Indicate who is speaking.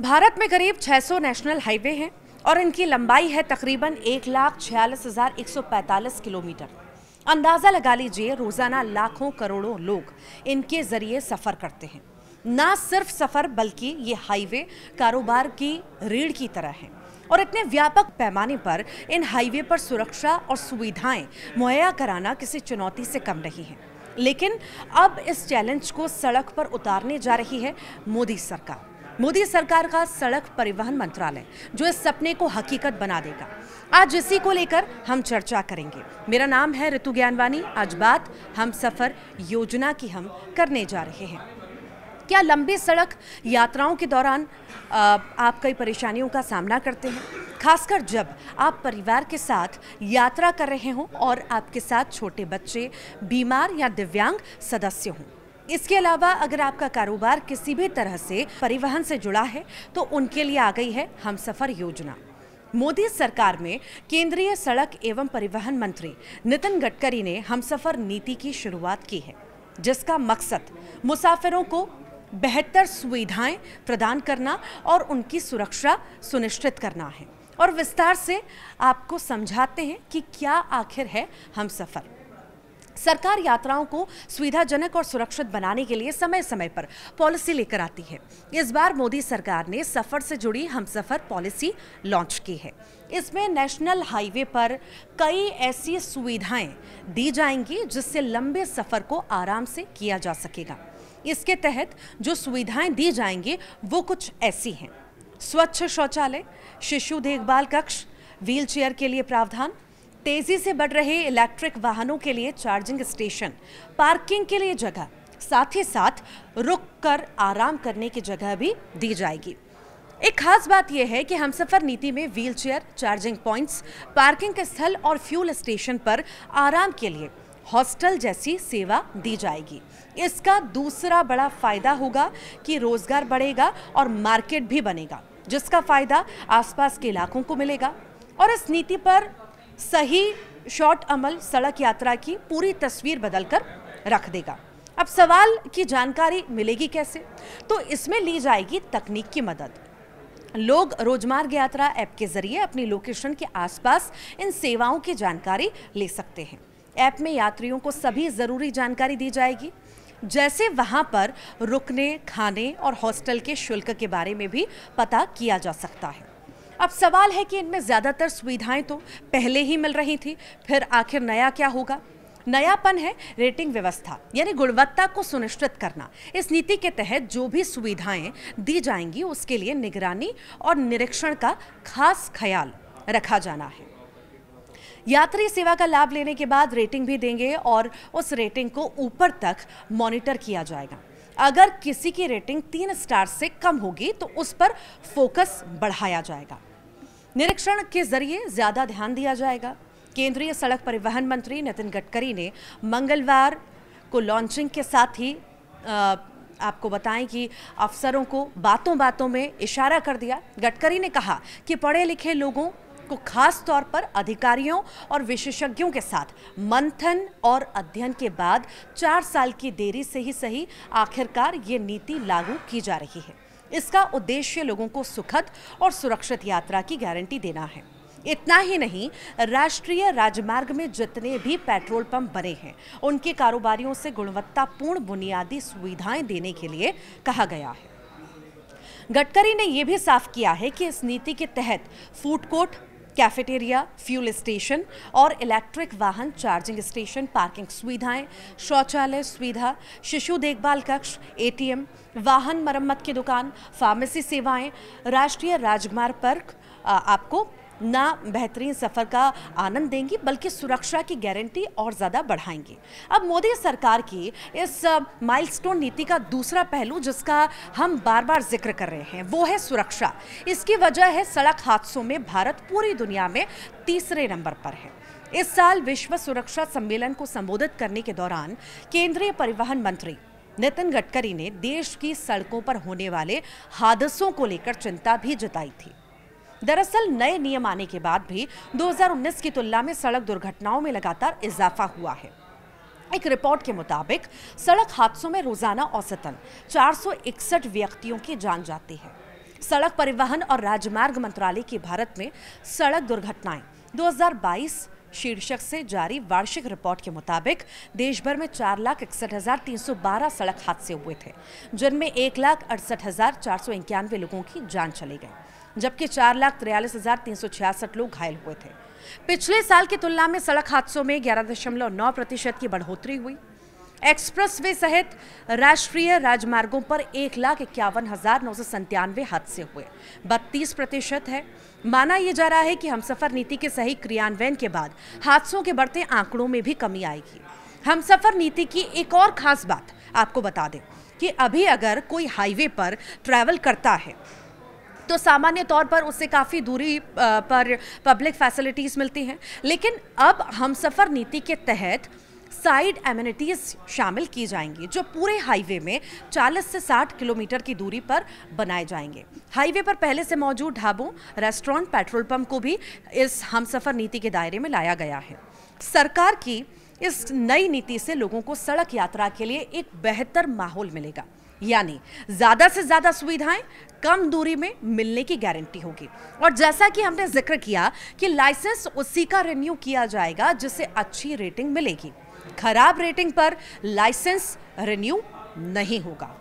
Speaker 1: भारत में करीब 600 national highway हैं और इनकी लंबाई है तकरीबन एक लाख छियालीस हज़ार एक सौ पैंतालीस किलोमीटर अंदाज़ा लगा लीजिए रोज़ाना लाखों करोड़ों लोग इनके ज़रिए सफ़र करते हैं ना सिर्फ सफ़र बल्कि ये हाईवे कारोबार की रीढ़ की तरह है और इतने व्यापक पैमाने पर इन हाईवे पर सुरक्षा और सुविधाएं मुहैया कराना किसी चुनौती से कम नहीं है लेकिन अब इस चैलेंज को सड़क पर उतारने जा रही है मोदी सरकार मोदी सरकार का सड़क परिवहन मंत्रालय जो इस सपने को हकीकत बना देगा आज इसी को लेकर हम चर्चा करेंगे मेरा नाम है ऋतु ज्ञानवानी आज बात हम सफर योजना की हम करने जा रहे हैं क्या लंबी सड़क यात्राओं के दौरान आप कई परेशानियों का सामना करते हैं खासकर जब आप परिवार के साथ यात्रा कर रहे हों और आपके साथ छोटे बच्चे बीमार या दिव्यांग सदस्य हों इसके अलावा अगर आपका कारोबार किसी भी तरह से परिवहन से जुड़ा है तो उनके लिए आ गई है हम सफ़र योजना मोदी सरकार में केंद्रीय सड़क एवं परिवहन मंत्री नितिन गडकरी ने हम सफ़र नीति की शुरुआत की है जिसका मकसद मुसाफिरों को बेहतर सुविधाएं प्रदान करना और उनकी सुरक्षा सुनिश्चित करना है और विस्तार से आपको समझाते हैं कि क्या आखिर है हम सफ़र सरकार यात्राओं को सुविधाजनक और सुरक्षित बनाने के लिए समय समय पर पॉलिसी लेकर आती है इस बार मोदी सरकार ने सफर से जुड़ी हम सफर पॉलिसी लॉन्च की है इसमें नेशनल हाईवे पर कई ऐसी सुविधाएं दी जाएंगी जिससे लंबे सफर को आराम से किया जा सकेगा इसके तहत जो सुविधाएं दी जाएंगी वो कुछ ऐसी हैं स्वच्छ शौचालय शिशु देखभाल कक्ष व्हील के लिए प्रावधान तेजी से बढ़ रहे इलेक्ट्रिक वाहनों के लिए चार्जिंग स्टेशन पार्किंग के लिए जगह साथ ही साथ रुक कर आराम करने की जगह भी दी जाएगी एक खास बात यह है कि हम सफर नीति में व्हीलचेयर चार्जिंग पॉइंट्स पार्किंग के स्थल और फ्यूल स्टेशन पर आराम के लिए हॉस्टल जैसी सेवा दी जाएगी इसका दूसरा बड़ा फायदा होगा कि रोजगार बढ़ेगा और मार्केट भी बनेगा जिसका फायदा आसपास के इलाकों को मिलेगा और इस नीति पर सही शॉर्ट अमल सड़क यात्रा की पूरी तस्वीर बदलकर रख देगा अब सवाल की जानकारी मिलेगी कैसे तो इसमें ली जाएगी तकनीक की मदद लोग रोजमार्ग यात्रा ऐप के जरिए अपनी लोकेशन के आसपास इन सेवाओं की जानकारी ले सकते हैं ऐप में यात्रियों को सभी ज़रूरी जानकारी दी जाएगी जैसे वहाँ पर रुकने खाने और हॉस्टल के शुल्क के बारे में भी पता किया जा सकता है अब सवाल है कि इनमें ज़्यादातर सुविधाएं तो पहले ही मिल रही थी फिर आखिर नया क्या होगा नयापन है रेटिंग व्यवस्था यानी गुणवत्ता को सुनिश्चित करना इस नीति के तहत जो भी सुविधाएं दी जाएंगी उसके लिए निगरानी और निरीक्षण का खास ख्याल रखा जाना है यात्री सेवा का लाभ लेने के बाद रेटिंग भी देंगे और उस रेटिंग को ऊपर तक मॉनिटर किया जाएगा अगर किसी की रेटिंग तीन स्टार से कम होगी तो उस पर फोकस बढ़ाया जाएगा निरीक्षण के जरिए ज़्यादा ध्यान दिया जाएगा केंद्रीय सड़क परिवहन मंत्री नितिन गडकरी ने मंगलवार को लॉन्चिंग के साथ ही आ, आपको बताएं कि अफसरों को बातों बातों में इशारा कर दिया गडकरी ने कहा कि पढ़े लिखे लोगों को खास तौर पर अधिकारियों और विशेषज्ञों के साथ मंथन और अध्ययन के बाद चार साल की देरी से ही सही आखिरकार ये नीति लागू की जा रही है इसका उद्देश्य लोगों को सुखद और सुरक्षित यात्रा की गारंटी देना है इतना ही नहीं राष्ट्रीय राजमार्ग में जितने भी पेट्रोल पंप बने हैं उनके कारोबारियों से गुणवत्तापूर्ण बुनियादी सुविधाएं देने के लिए कहा गया है गडकरी ने यह भी साफ किया है कि इस नीति के तहत food court cafeteria fuel station और इलेक्ट्रिक वाहन चार्जिंग स्टेशन पार्किंग सुविधाएं शौचालय सुविधा शिशु देखभाल कक्ष एटीएम वाहन मरम्मत की दुकान फार्मेसी सेवाएं राष्ट्रीय राजमार्ग पर आपको ना बेहतरीन सफ़र का आनंद देंगी बल्कि सुरक्षा की गारंटी और ज़्यादा बढ़ाएंगी अब मोदी सरकार की इस माइलस्टोन नीति का दूसरा पहलू जिसका हम बार बार जिक्र कर रहे हैं वो है सुरक्षा इसकी वजह है सड़क हादसों में भारत पूरी दुनिया में तीसरे नंबर पर है इस साल विश्व सुरक्षा सम्मेलन को संबोधित करने के दौरान केंद्रीय परिवहन मंत्री नितिन गडकरी ने देश की सड़कों पर होने वाले हादसों को लेकर चिंता भी जताई थी दरअसल नए नियम आने के बाद भी 2019 की तुलना में सड़क दुर्घटनाओं में लगातार इजाफा हुआ है एक रिपोर्ट के मुताबिक सड़क हादसों में रोजाना औसतन चार व्यक्तियों की जान जाती है सड़क परिवहन और राजमार्ग मंत्रालय की भारत में सड़क दुर्घटनाएं 2022 शीर्षक से जारी वार्षिक रिपोर्ट के मुताबिक देश भर में चार लाख इकसठ हजार तीन सौ बारह सड़क हादसे हुए थे जिनमें एक लाख अड़सठ हजार चार सौ इक्यानवे लोगों की जान चली गई जबकि चार लाख तिरयालीस हजार तीन सौ छियासठ लोग घायल हुए थे पिछले साल की तुलना में सड़क हादसों में ग्यारह दशमलव नौ प्रतिशत की बढ़ोतरी हुई एक्सप्रेसवे सहित राष्ट्रीय राजमार्गों पर एक लाख इक्यावन हजार नौ सौ संतानवे हादसे हुए बत्तीस प्रतिशत है माना यह जा रहा है कि हम सफर नीति के सही क्रियान्वयन के बाद हादसों के बढ़ते आंकड़ों में भी कमी आएगी हम सफर नीति की एक और खास बात आपको बता दें कि अभी अगर कोई हाईवे पर ट्रैवल करता है तो सामान्य तौर पर उससे काफ़ी दूरी पर पब्लिक फैसिलिटीज़ मिलती हैं लेकिन अब हम सफर नीति के तहत साइड एमिनिटीज़ शामिल की जाएंगी जो पूरे हाईवे में 40 से 60 किलोमीटर की दूरी पर बनाए जाएंगे हाईवे पर पहले से मौजूद ढाबों रेस्टोरेंट पेट्रोल पंप को भी इस हमसफ़र नीति के दायरे में लाया गया है सरकार की इस नई नीति से लोगों को सड़क यात्रा के लिए एक बेहतर माहौल मिलेगा यानी ज़्यादा से ज़्यादा सुविधाएं कम दूरी में मिलने की गारंटी होगी और जैसा कि हमने जिक्र किया कि लाइसेंस उसी का रिन्यू किया जाएगा जिसे अच्छी रेटिंग मिलेगी खराब रेटिंग पर लाइसेंस रिन्यू नहीं होगा